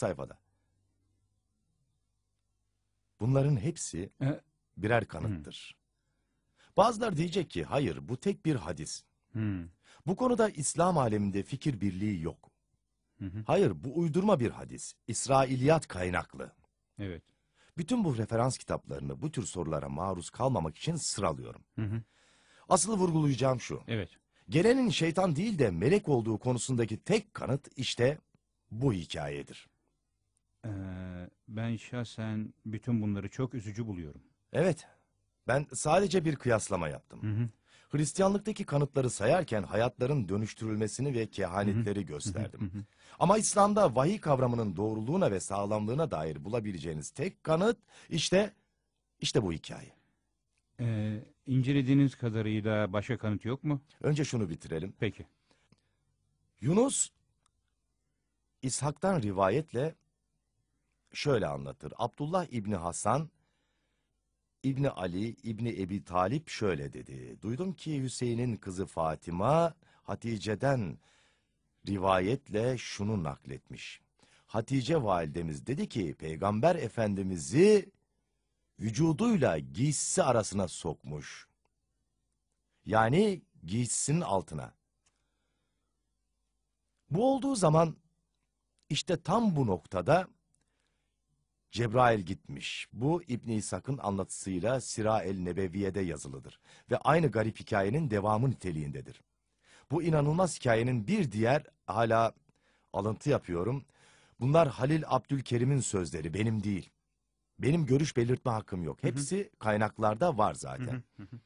sayfada. Bunların hepsi E, birer hmm. kanıttır. Bazılar diyecek ki hayır bu tek bir hadis. hmm, Bu konuda İslam aleminde fikir birliği yok. Hı hı. Hayır bu uydurma bir hadis. İsrailiyat kaynaklı. Evet. Bütün bu referans kitaplarını bu tür sorulara maruz kalmamak için sıralıyorum. Hı hı. Asıl vurgulayacağım şu. Evet. Gelenin şeytan değil de melek olduğu konusundaki tek kanıt işte bu hikayedir. Ee, ben şahsen bütün bunları çok üzücü buluyorum. Evet. Ben sadece bir kıyaslama yaptım. Hı hı. Hristiyanlıktaki kanıtları sayarken hayatların dönüştürülmesini ve kehanetleri gösterdim. Ama İslam'da vahiy kavramının doğruluğuna ve sağlamlığına dair bulabileceğiniz tek kanıt işte işte bu hikaye. Ee, incelediğiniz kadarıyla başka kanıt yok mu? Önce şunu bitirelim. Peki. Yunus İshak'tan rivayetle şöyle anlatır. Abdullah İbni Hasan, İbni Ali, İbni Ebi Talip şöyle dedi. Duydum ki Hüseyin'in kızı Fatima, Hatice'den rivayetle şunu nakletmiş. Hatice validemiz dedi ki, Peygamber Efendimiz'i vücuduyla giysisi arasına sokmuş. Yani giysisinin altına. Bu olduğu zaman işte tam bu noktada Cebrail gitmiş. Bu İbn İshak'ın anlatısıyla Sira el Nebeviye'de yazılıdır ve aynı garip hikayenin devamı niteliğindedir. Bu inanılmaz hikayenin bir diğer hala alıntı yapıyorum. Bunlar Halil Abdülkerim'in sözleri, benim değil. Benim görüş belirtme hakkım yok. Hepsi hı hı. kaynaklarda var zaten. Hı hı hı.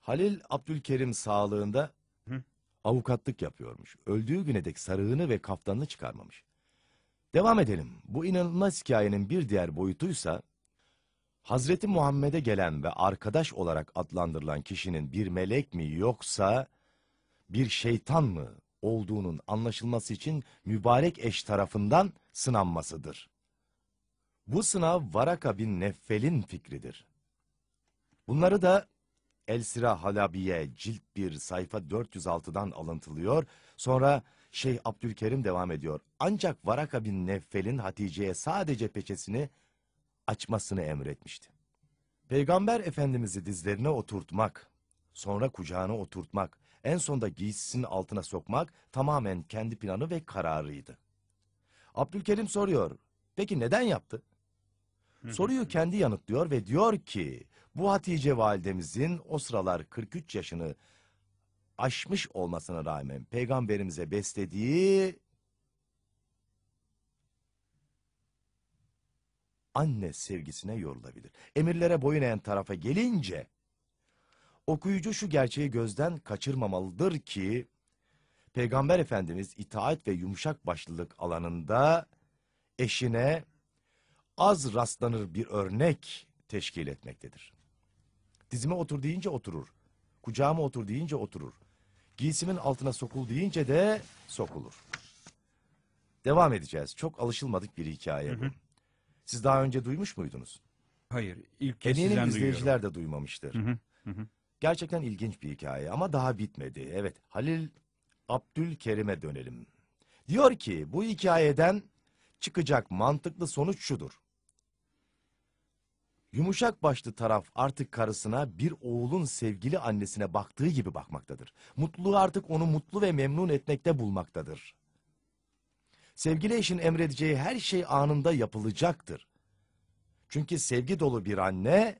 Halil Abdülkerim sağlığında hı. avukatlık yapıyormuş. Öldüğü güne dek sarığını ve kaftanını çıkarmamış. Devam edelim. Bu inanılmaz hikayenin bir diğer boyutuysa, Hazreti Muhammed'e gelen ve arkadaş olarak adlandırılan kişinin bir melek mi yoksa bir şeytan mı olduğunun anlaşılması için mübarek eş tarafından sınanmasıdır. Bu sınav Varaka bin Neffel'in fikridir. Bunları da El-Sira Halabiye cilt 1 sayfa 406'dan alıntılıyor. Sonra Şeyh Abdülkerim devam ediyor. Ancak Varaka bin Neffel'in Hatice'ye sadece peçesini açmasını emretmişti. Peygamber Efendimiz'i dizlerine oturtmak, sonra kucağına oturtmak, en sonda giysisinin altına sokmak tamamen kendi planı ve kararıydı. Abdülkerim soruyor, peki neden yaptı? Soruyu kendi yanıtlıyor ve diyor ki, bu Hatice validemizin o sıralar 43 yaşını aşmış olmasına rağmen peygamberimize beslediği anne sevgisine yorulabilir. Emirlere boyun eğen tarafa gelince okuyucu şu gerçeği gözden kaçırmamalıdır ki Peygamber Efendimiz itaat ve yumuşak başlılık alanında eşine az rastlanır bir örnek teşkil etmektedir. Dizime otur deyince oturur. Kucağıma otur deyince oturur. Giysimin altına sokul deyince de sokulur. Devam edeceğiz. Çok alışılmadık bir hikaye bu. Siz daha önce duymuş muydunuz? Hayır, ilk kez Eminim sizden izleyiciler de duymamıştır. Hı hı, hı hı. Gerçekten ilginç bir hikaye ama daha bitmedi. Evet, Halil Abdülkerim'e dönelim. Diyor ki bu hikayeden çıkacak mantıklı sonuç şudur. Yumuşak başlı taraf artık karısına bir oğulun sevgili annesine baktığı gibi bakmaktadır. Mutluluğu artık onu mutlu ve memnun etmekte bulmaktadır. Sevgili eşin emredeceği her şey anında yapılacaktır. Çünkü sevgi dolu bir anne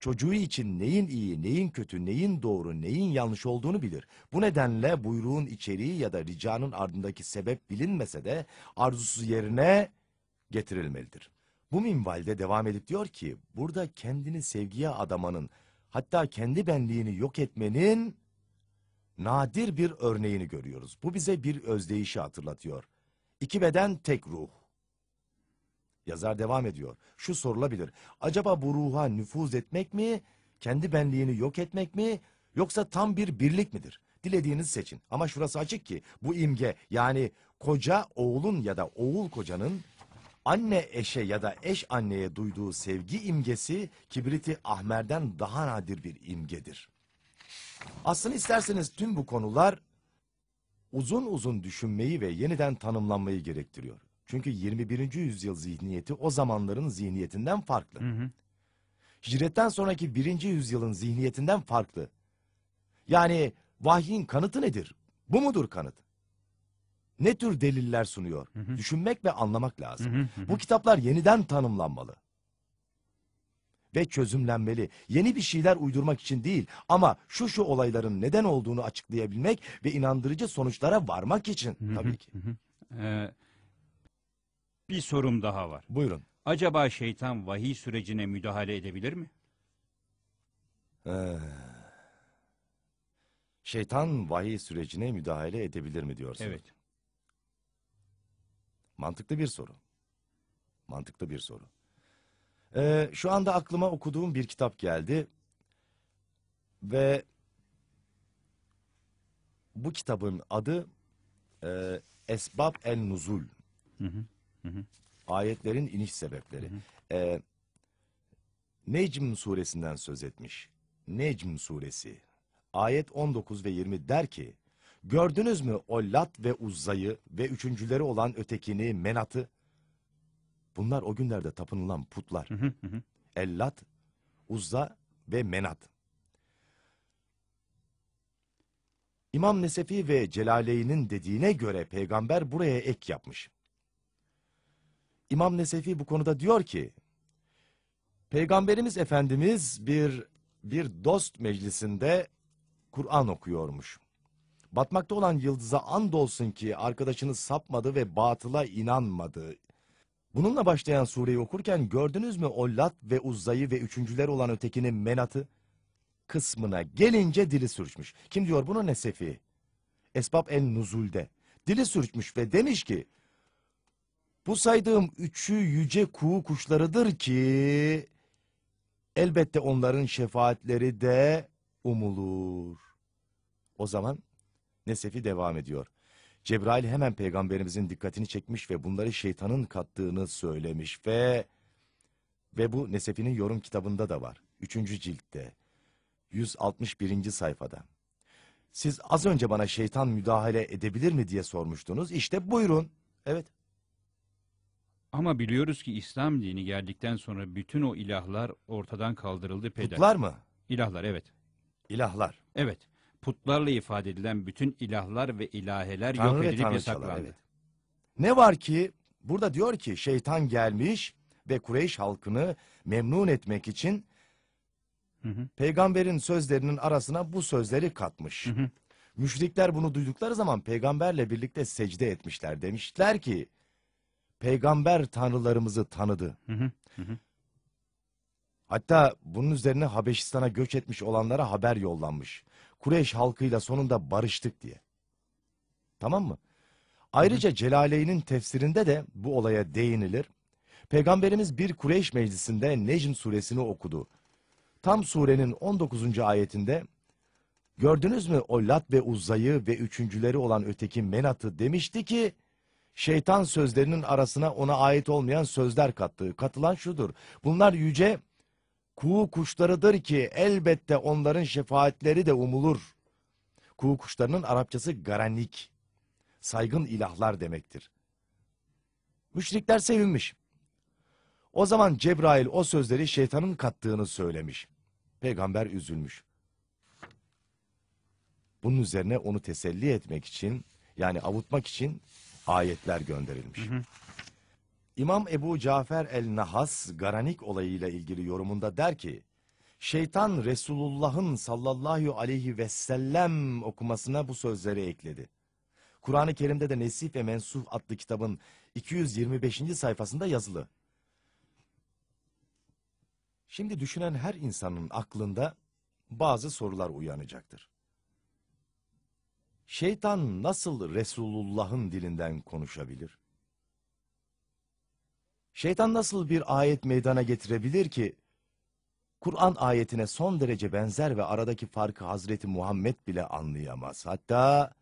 çocuğu için neyin iyi, neyin kötü, neyin doğru, neyin yanlış olduğunu bilir. Bu nedenle buyruğun içeriği ya da ricanın ardındaki sebep bilinmese de arzusu yerine getirilmelidir. Bu minvalde devam edip diyor ki burada kendini sevgiye adamanın hatta kendi benliğini yok etmenin nadir bir örneğini görüyoruz. Bu bize bir özdeyişi hatırlatıyor. İki beden tek ruh. Yazar devam ediyor. Şu sorulabilir. Acaba bu ruha nüfuz etmek mi? Kendi benliğini yok etmek mi? Yoksa tam bir birlik midir? Dilediğiniz seçin. Ama şurası açık ki bu imge yani koca oğlun ya da oğul kocanın Anne eşe ya da eş anneye duyduğu sevgi imgesi kibriti ahmerden daha nadir bir imgedir. Aslını isterseniz tüm bu konular uzun uzun düşünmeyi ve yeniden tanımlanmayı gerektiriyor. Çünkü 21. yüzyıl zihniyeti o zamanların zihniyetinden farklı. Hı hı. Hicretten sonraki 1. yüzyılın zihniyetinden farklı. Yani vahyin kanıtı nedir? Bu mudur kanıt? ne tür deliller sunuyor? Hı hı. Düşünmek ve anlamak lazım. Hı hı hı. Bu kitaplar yeniden tanımlanmalı. Ve çözümlenmeli. Yeni bir şeyler uydurmak için değil ama şu şu olayların neden olduğunu açıklayabilmek ve inandırıcı sonuçlara varmak için hı hı. tabii ki. Hı hı. Ee, bir sorum daha var. Buyurun. Acaba şeytan vahiy sürecine müdahale edebilir mi? Ee, şeytan vahiy sürecine müdahale edebilir mi diyorsunuz? Evet. Mantıklı bir soru. Mantıklı bir soru. Ee, şu anda aklıma okuduğum bir kitap geldi. Ve bu kitabın adı e, Esbab El Nuzul. Hı hı. Hı Ayetlerin iniş sebepleri. Hı hı. Ee, Necm suresinden söz etmiş. Necm suresi. Ayet 19 ve 20 der ki, Gördünüz mü o Lat ve Uzza'yı ve üçüncüleri olan ötekini, Menat'ı? Bunlar o günlerde tapınılan putlar. Hı hı Ellat, Uzza ve Menat. İmam Nesefi ve Celaleyn'in dediğine göre peygamber buraya ek yapmış. İmam Nesefi bu konuda diyor ki, Peygamberimiz Efendimiz bir bir dost meclisinde Kur'an okuyormuş. Batmakta olan yıldıza andolsun ki arkadaşınız sapmadı ve batıla inanmadı. Bununla başlayan sureyi okurken gördünüz mü o Lat ve Uzza'yı ve üçüncüler olan ötekinin Menat'ı? Kısmına gelince dili sürçmüş. Kim diyor bunu Nesefi? Esbab en Nuzul'de. Dili sürçmüş ve demiş ki, bu saydığım üçü yüce kuğu kuşlarıdır ki, elbette onların şefaatleri de umulur. O zaman nesefi devam ediyor. Cebrail hemen peygamberimizin dikkatini çekmiş ve bunları şeytanın kattığını söylemiş ve... Ve bu Nesefi'nin yorum kitabında da var. Üçüncü ciltte. 161. sayfada. Siz az önce bana şeytan müdahale edebilir mi diye sormuştunuz. İşte buyurun. Evet. Ama biliyoruz ki İslam dini geldikten sonra bütün o ilahlar ortadan kaldırıldı peder. Putlar mı? İlahlar evet. İlahlar. Evet putlarla ifade edilen bütün ilahlar ve ilaheler Tanrı yok ve edilip tanrıçalar, yasaklandı. evet. Ne var ki burada diyor ki şeytan gelmiş ve Kureyş halkını memnun etmek için Hı hı. peygamberin sözlerinin arasına bu sözleri katmış. Hı hı. Müşrikler bunu duydukları zaman peygamberle birlikte secde etmişler. Demişler ki peygamber tanrılarımızı tanıdı. Hı hı. Hı hı. Hatta bunun üzerine Habeşistan'a göç etmiş olanlara haber yollanmış. Kureyş halkıyla sonunda barıştık diye. Tamam mı? Ayrıca Celaleyn'in tefsirinde de bu olaya değinilir. Peygamberimiz bir Kureyş meclisinde Necm suresini okudu. Tam surenin 19. ayetinde gördünüz mü o Lat ve Uzza'yı ve üçüncüleri olan öteki Menat'ı demişti ki şeytan sözlerinin arasına ona ait olmayan sözler kattı. Katılan şudur. Bunlar yüce kuğu kuşlarıdır ki elbette onların şefaatleri de umulur. Kuğu kuşlarının Arapçası garanik, saygın ilahlar demektir. Müşrikler sevinmiş. O zaman Cebrail o sözleri şeytanın kattığını söylemiş. Peygamber üzülmüş. Bunun üzerine onu teselli etmek için yani avutmak için ayetler gönderilmiş. Hı hı. İmam Ebu Cafer el-Nahas Garanik olayıyla ilgili yorumunda der ki, şeytan Resulullah'ın sallallahu aleyhi ve sellem okumasına bu sözleri ekledi. Kur'an-ı Kerim'de de Nesif ve Mensuf adlı kitabın 225. sayfasında yazılı. Şimdi düşünen her insanın aklında bazı sorular uyanacaktır. Şeytan nasıl Resulullah'ın dilinden konuşabilir? Şeytan nasıl bir ayet meydana getirebilir ki, Kur'an ayetine son derece benzer ve aradaki farkı Hazreti Muhammed bile anlayamaz. Hatta